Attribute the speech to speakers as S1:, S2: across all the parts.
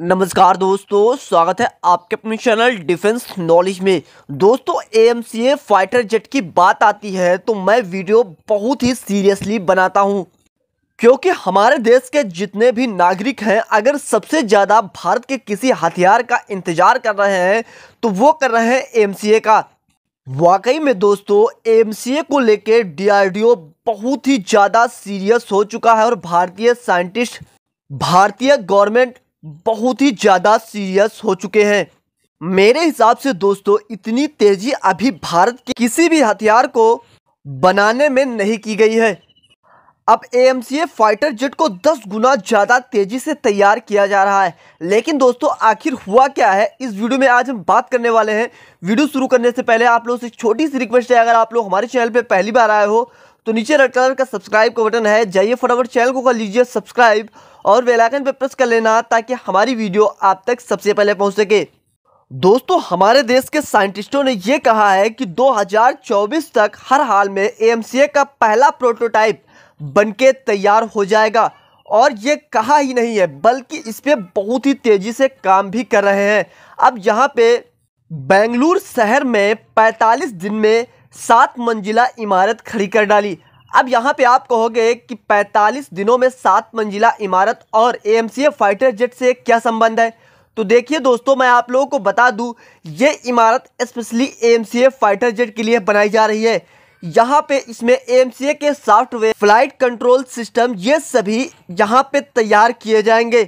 S1: नमस्कार दोस्तों स्वागत है आपके अपने चैनल डिफेंस नॉलेज में दोस्तों एएमसीए फाइटर जेट की बात आती है तो मैं वीडियो बहुत ही सीरियसली बनाता हूं क्योंकि हमारे देश के जितने भी नागरिक हैं अगर सबसे ज़्यादा भारत के किसी हथियार का इंतज़ार कर रहे हैं तो वो कर रहे हैं एएमसीए का वाकई में दोस्तों एएमसीए को लेकर ओ बहुत ही ज़्यादा सीरियस हो चुका है और भारतीय साइंटिस्ट भारतीय गवर्नमेंट बहुत ही ज़्यादा सीरियस हो चुके हैं मेरे हिसाब से दोस्तों इतनी तेज़ी अभी भारत के किसी भी हथियार को बनाने में नहीं की गई है अब ए फाइटर जेट को 10 गुना ज़्यादा तेज़ी से तैयार किया जा रहा है लेकिन दोस्तों आखिर हुआ क्या है इस वीडियो में आज हम बात करने वाले हैं वीडियो शुरू करने से पहले आप लोगों से छोटी सी रिक्वेस्ट है अगर आप लोग हमारे चैनल पर पहली बार आए हो तो नीचे रेड कलर का सब्सक्राइब का बटन है जाइए फटाफट चैनल को कर लीजिए सब्सक्राइब और बेलाइकन पर प्रेस कर लेना ताकि हमारी वीडियो आप तक सबसे पहले पहुँच सके दोस्तों हमारे देश के साइंटिस्टों ने यह कहा है कि 2024 तक हर हाल में ए का पहला प्रोटोटाइप बनके तैयार हो जाएगा और ये कहा ही नहीं है बल्कि इस पर बहुत ही तेज़ी से काम भी कर रहे हैं अब यहाँ पे बेंगलुरु शहर में 45 दिन में सात मंजिला इमारत खड़ी कर डाली अब यहाँ पे आप कहोगे कि 45 दिनों में सात मंजिला इमारत और ए फाइटर जेट से क्या संबंध है तो देखिए दोस्तों मैं आप लोगों को बता दूँ ये इमारत स्पेशली ए फाइटर जेट के लिए बनाई जा रही है यहाँ पे इसमें ए के सॉफ्टवेयर फ्लाइट कंट्रोल सिस्टम ये सभी यहाँ पे तैयार किए जाएंगे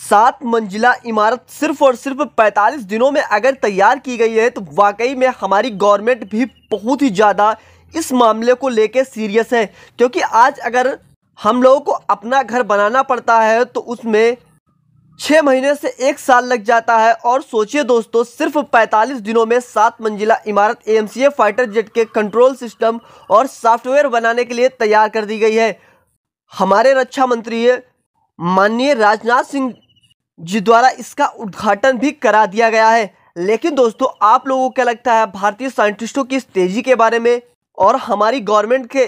S1: सात मंजिला इमारत सिर्फ और सिर्फ 45 दिनों में अगर तैयार की गई है तो वाकई में हमारी गवर्नमेंट भी बहुत ही ज़्यादा इस मामले को लेके सीरियस है क्योंकि आज अगर हम लोगों को अपना घर बनाना पड़ता है तो उसमें छः महीने से एक साल लग जाता है और सोचिए दोस्तों सिर्फ 45 दिनों में सात मंजिला इमारत ए फाइटर जेट के कंट्रोल सिस्टम और सॉफ्टवेयर बनाने के लिए तैयार कर दी गई है हमारे रक्षा मंत्री माननीय राजनाथ सिंह जी द्वारा इसका उद्घाटन भी करा दिया गया है लेकिन दोस्तों आप लोगों को क्या लगता है भारतीय साइंटिस्टों की इस तेजी के बारे में और हमारी गवर्नमेंट के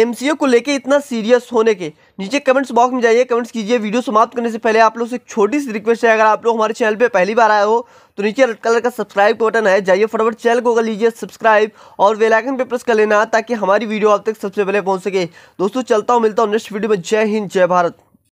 S1: एम को लेके इतना सीरियस होने के नीचे कमेंट्स बॉक्स में जाइए कमेंट्स कीजिए वीडियो समाप्त करने से पहले आप लोग से एक छोटी सी रिक्वेस्ट है अगर आप लोग हमारे चैनल पे पहली बार आए हो तो नीचे रेड कलर का सब्सक्राइब का बटन है जाइए फटाफट चैनल को कर लीजिए सब्सक्राइब और वेलाइकन पे प्रेस कर लेना ताकि हमारी वीडियो आप तक सबसे पहले पहुँच सके दोस्तों चलता हूँ मिलता हूँ नेक्स्ट वीडियो में जय हिंद जय भारत